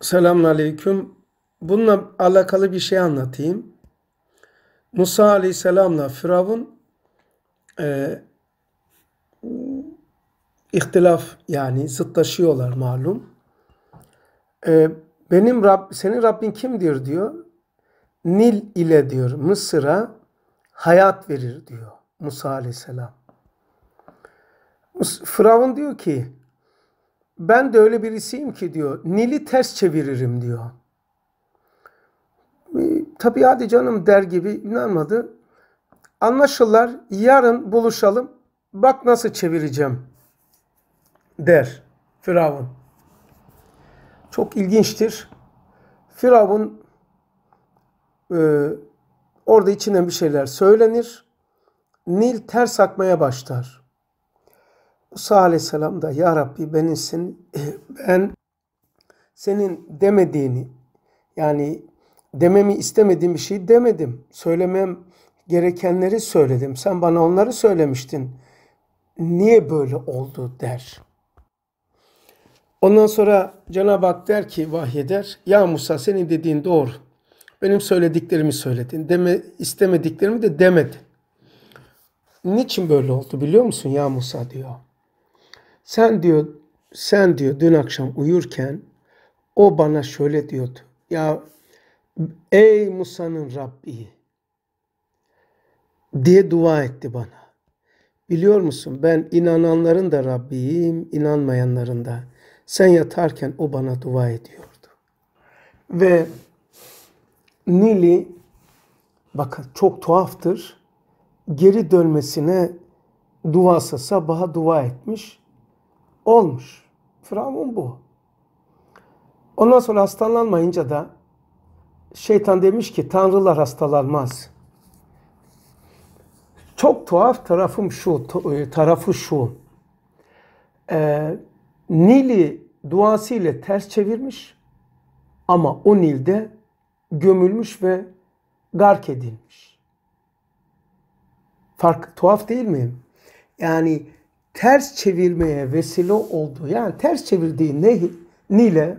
Selamun Aleyküm. Bununla alakalı bir şey anlatayım. Musa Aleyhisselam'la Firavun e, ihtilaf yani zıtlaşıyorlar malum. E, benim Rab, senin Rabbin kimdir diyor. Nil ile diyor Mısır'a hayat verir diyor Musa Aleyhisselam. Firavun diyor ki ben de öyle birisiyim ki diyor Nil'i ters çeviririm diyor. E, tabii hadi canım der gibi inanmadı. Anlaşırlar yarın buluşalım bak nasıl çevireceğim der Firavun. Çok ilginçtir. Firavun e, orada içinden bir şeyler söylenir. Nil ters akmaya başlar. Musa Aleyhisselam da Ya Rabbi benim senin, ben senin demediğini yani dememi istemediğim bir şey demedim. Söylemem gerekenleri söyledim. Sen bana onları söylemiştin. Niye böyle oldu der. Ondan sonra Cenab-ı Hak der ki vahyeder. Ya Musa senin dediğin doğru. Benim söylediklerimi söyledin. Deme, istemediklerimi de demedin. Niçin böyle oldu biliyor musun ya Musa diyor. Sen diyor, sen diyor dün akşam uyurken o bana şöyle diyordu. Ya ey Musa'nın Rabbi diye dua etti bana. Biliyor musun ben inananların da Rabbiyim, inanmayanların da. Sen yatarken o bana dua ediyordu. Ve Nili bakın çok tuhaftır. Geri dönmesine duası sabaha dua etmiş olmuş. Firavun bu. Ondan sonra hastalanmayınca da şeytan demiş ki tanrılar hastalanmaz. Çok tuhaf tarafım şu, e, tarafı şu. Ee, Nil'i duası ile ters çevirmiş ama o Nil'de gömülmüş ve gark edilmiş. Fark tuhaf değil mi? Yani ters çevirmeye vesile oldu. Yani ters çevirdiği ne, nile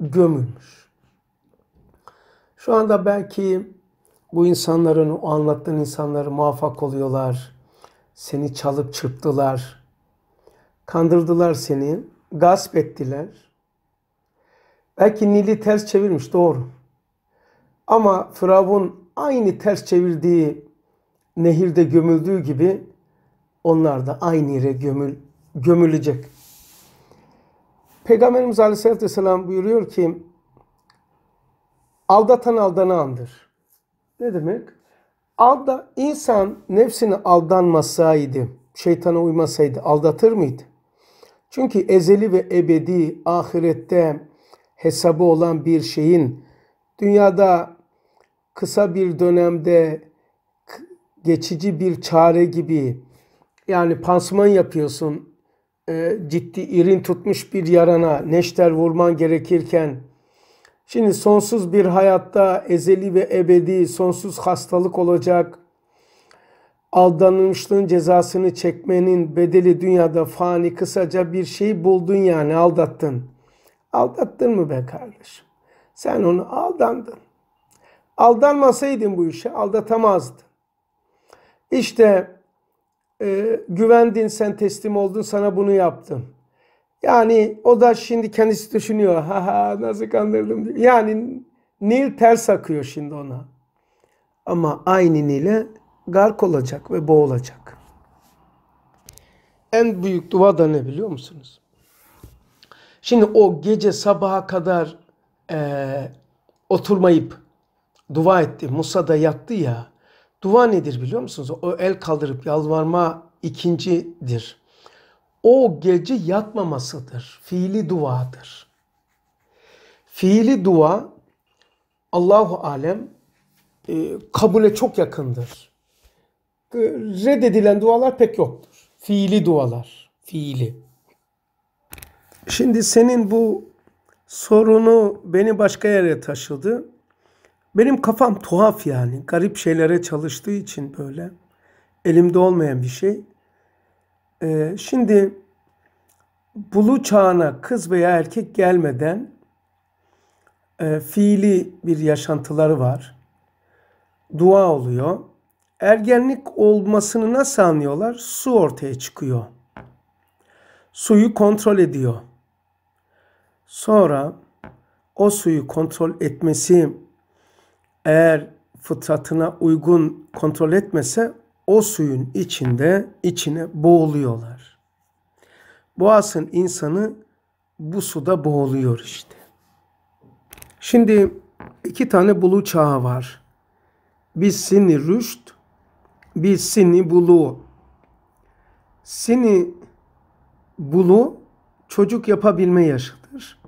gömülmüş. Şu anda belki bu insanların, o anlattığın insanları muvaffak oluyorlar. Seni çalıp çırptılar. Kandırdılar seni. Gasp ettiler. Belki Nil'i ters çevirmiş doğru. Ama Firavun aynı ters çevirdiği nehirde gömüldüğü gibi onlar da aynı yere gömül, gömülecek. Peygamberimiz Aleyhisselatü Vesselam buyuruyor ki aldatan aldanandır. Ne demek? Alda, insan nefsini aldanmasaydı, şeytana uymasaydı aldatır mıydı? Çünkü ezeli ve ebedi ahirette hesabı olan bir şeyin dünyada kısa bir dönemde geçici bir çare gibi yani pansuman yapıyorsun e, ciddi irin tutmuş bir yarana neşter vurman gerekirken şimdi sonsuz bir hayatta ezeli ve ebedi sonsuz hastalık olacak aldanmışlığın cezasını çekmenin bedeli dünyada fani kısaca bir şey buldun yani aldattın. Aldattın mı be kardeşim? Sen onu aldandın. Aldanmasaydın bu işe aldatamazdın. İşte e, güvendin sen teslim oldun sana bunu yaptım. Yani o da şimdi kendisi düşünüyor. Ha ha nasıl kandırdım. Diye. Yani Nil ters akıyor şimdi ona. Ama aynı Nil'e gark olacak ve boğulacak. En büyük dua da ne biliyor musunuz? Şimdi o gece sabaha kadar e, oturmayıp dua etti. Musa da yattı ya. Dua nedir biliyor musunuz? O el kaldırıp yalvarma ikincidir. O gece yatmamasıdır. Fiili duadır. Fiili dua Allahu alem e, kabule çok yakındır. E, reddedilen dualar pek yoktur. Fiili dualar, fiili. Şimdi senin bu sorunu beni başka yere taşıdı. Benim kafam tuhaf yani. Garip şeylere çalıştığı için böyle. Elimde olmayan bir şey. Ee, şimdi bulu çağına kız veya erkek gelmeden e, fiili bir yaşantıları var. Dua oluyor. Ergenlik olmasını nasıl anlıyorlar? Su ortaya çıkıyor. Suyu kontrol ediyor. Sonra o suyu kontrol etmesi eğer fıtratına uygun kontrol etmese o suyun içinde içine boğuluyorlar. Boğazın insanı bu suda boğuluyor işte. Şimdi iki tane bulu çağı var. Bir sini rüşt, bir sini bulu. Sini bulu çocuk yapabilme yaşıdır.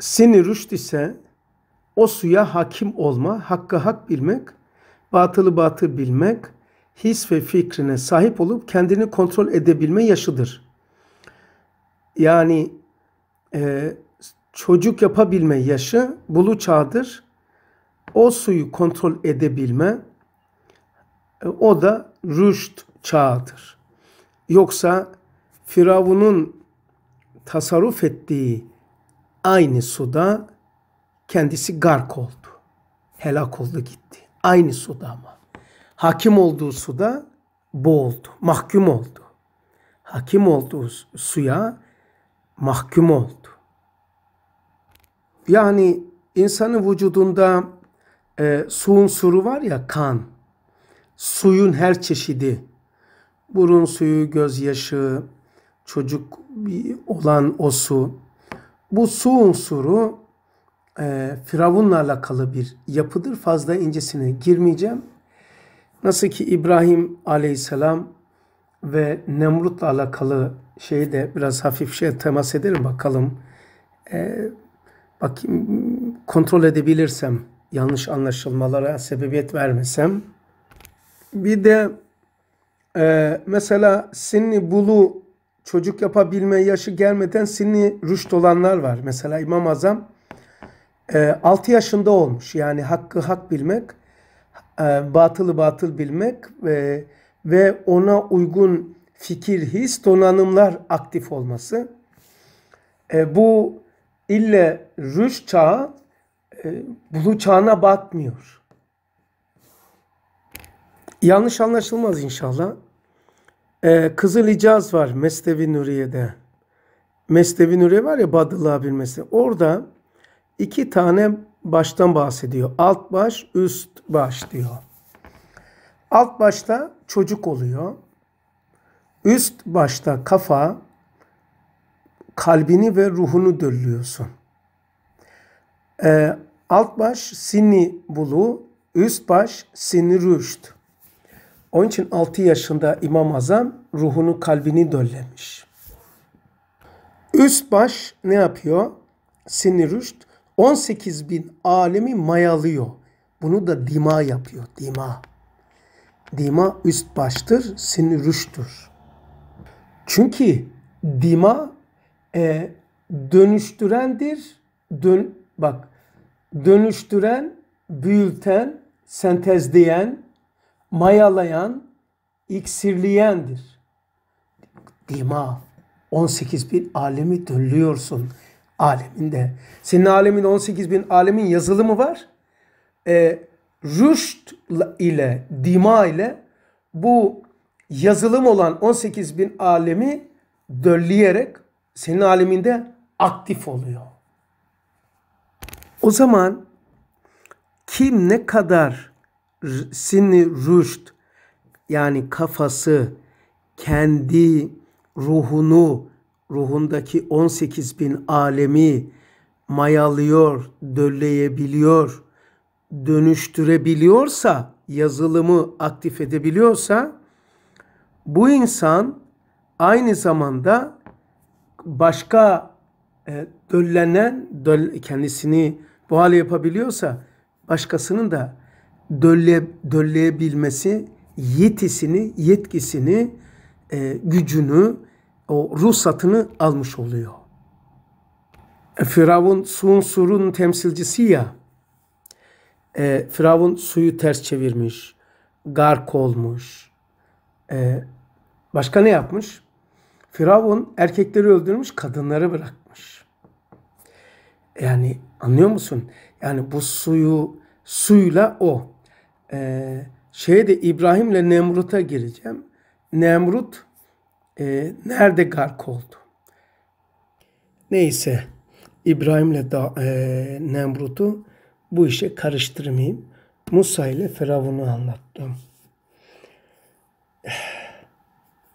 Sini rüşt ise o suya hakim olma, hakkı hak bilmek, batılı batı bilmek, his ve fikrine sahip olup kendini kontrol edebilme yaşıdır. Yani e, çocuk yapabilme yaşı bulu çağdır. O suyu kontrol edebilme e, o da rüşt çağıdır. Yoksa Firavun'un tasarruf ettiği aynı suda kendisi gark oldu. Helak oldu gitti. Aynı suda ama. Hakim olduğu suda boğuldu. Mahkum oldu. Hakim olduğu suya mahkum oldu. Yani insanın vücudunda e, su unsuru var ya kan. Suyun her çeşidi. Burun suyu, gözyaşı, çocuk olan o su. Bu su unsuru e, Firavun'la alakalı bir yapıdır. Fazla incesine girmeyeceğim. Nasıl ki İbrahim aleyhisselam ve Nemrut'la alakalı şeyi de biraz hafif şey temas ederim bakalım. E, bakayım kontrol edebilirsem yanlış anlaşılmalara sebebiyet vermesem. Bir de e, mesela sinni bulu çocuk yapabilme yaşı gelmeden sinni rüşt olanlar var. Mesela İmam Azam e, ee, 6 yaşında olmuş. Yani hakkı hak bilmek, e, batılı batıl bilmek ve ve ona uygun fikir, his, donanımlar aktif olması. E, bu ille rüş çağı e, bulu çağına batmıyor. Yanlış anlaşılmaz inşallah. Ee, Kızıl İcaz var Mesnevi Nuriye'de. Mesnevi Nuriye var ya Badıl abin mesela. Orada iki tane baştan bahsediyor. Alt baş, üst baş diyor. Alt başta çocuk oluyor. Üst başta kafa, kalbini ve ruhunu döllüyorsun. Ee, alt baş sinni bulu, üst baş sinni rüşt. Onun için 6 yaşında İmam Azam ruhunu kalbini döllemiş. Üst baş ne yapıyor? Sinni rüşt 18 bin alemi mayalıyor. Bunu da dima yapıyor. Dima. Dima üst baştır, sin rüştür. Çünkü dima e, dönüştürendir. Dön, bak dönüştüren, büyüten, sentezleyen, mayalayan, iksirleyendir. Dima. 18 bin alemi dönüyorsun aleminde. Senin alemin 18 bin alemin yazılımı var. E, rüşt ile, dima ile bu yazılım olan 18 bin alemi dölleyerek senin aleminde aktif oluyor. O zaman kim ne kadar sinni rüşt yani kafası kendi ruhunu ruhundaki 18 bin alemi mayalıyor, dölleyebiliyor, dönüştürebiliyorsa, yazılımı aktif edebiliyorsa bu insan aynı zamanda başka e, döllenen, döl, kendisini bu hale yapabiliyorsa başkasının da dölle, dölleyebilmesi yetisini, yetkisini, e, gücünü, o ruhsatını almış oluyor. E, Firavun suyun surun temsilcisi ya. E, Firavun suyu ters çevirmiş. Gark olmuş. E, başka ne yapmış? Firavun erkekleri öldürmüş, kadınları bırakmış. Yani anlıyor musun? Yani bu suyu suyla o. E, şeye İbrahim'le Nemrut'a gireceğim. Nemrut e, nerede gark oldu? Neyse İbrahim'le da, e, Nemrut'u bu işe karıştırmayayım. Musa ile Firavun'u anlattım.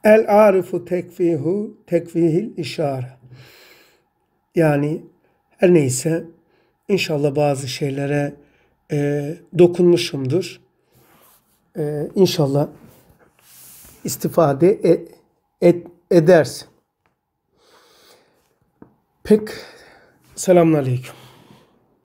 El arifu tekfihu tekfihil işare. Yani her neyse inşallah bazı şeylere e, dokunmuşumdur. E, inşallah istifade et et, edersin. Pek selamun aleyküm.